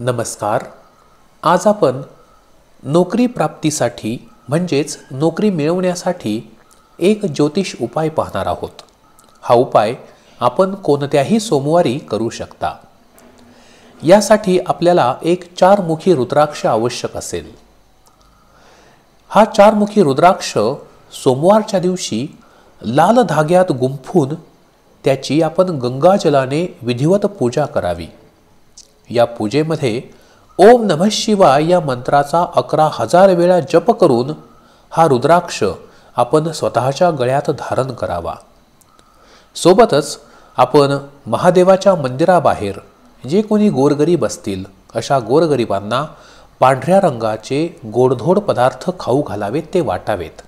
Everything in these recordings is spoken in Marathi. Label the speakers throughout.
Speaker 1: नमस्कार आज आपण नोकरी प्राप्तीसाठी म्हणजेच नोकरी मिळवण्यासाठी एक ज्योतिष उपाय पाहणार आहोत हा उपाय आपण कोणत्याही सोमवारी करू शकता यासाठी आपल्याला एक चारमुखी रुद्राक्ष आवश्यक असेल हा चारमुखी रुद्राक्ष सोमवारच्या दिवशी लाल धाग्यात गुंफून त्याची आपण गंगाजलाने विधिवत पूजा करावी या पूजेमध्ये ओम नम शिवाय या मंत्राचा अकरा हजार वेळा जप करून हा रुद्राक्ष आपण स्वतःच्या गळ्यात धारण करावा सोबतच आपण महादेवाच्या मंदिराबाहेर जे कोणी गोरगरीब असतील अशा गोरगरिबांना पांढऱ्या रंगाचे गोडधोड पदार्थ खाऊ घालावेत ते वाटावेत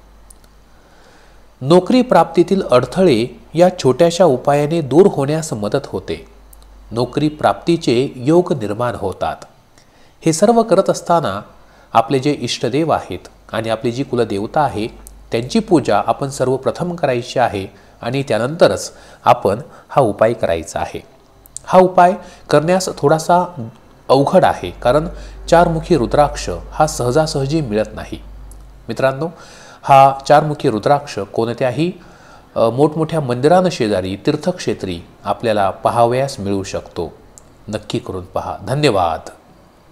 Speaker 1: नोकरी प्राप्तीतील अडथळे या छोट्याशा उपायाने दूर होण्यास मदत होते नोकरी प्राप्तीचे योग निर्माण होतात हे सर्व करत असताना आपले जे इष्टदेव आहेत आणि आपली जी कुलदेवता आहे त्यांची पूजा आपण सर्वप्रथम करायची आहे आणि त्यानंतरच आपण हा उपाय करायचा आहे हा उपाय करण्यास थोडासा अवघड आहे कारण चारमुखी रुद्राक्ष हा सहजासहजी मिळत नाही मित्रांनो हा चारमुखी रुद्राक्ष कोणत्याही मोठमोठ्या मंदिरानं शेजारी तीर्थक्षेत्री आपल्याला पहावयास मिळू शकतो नक्की करून पहा धन्यवाद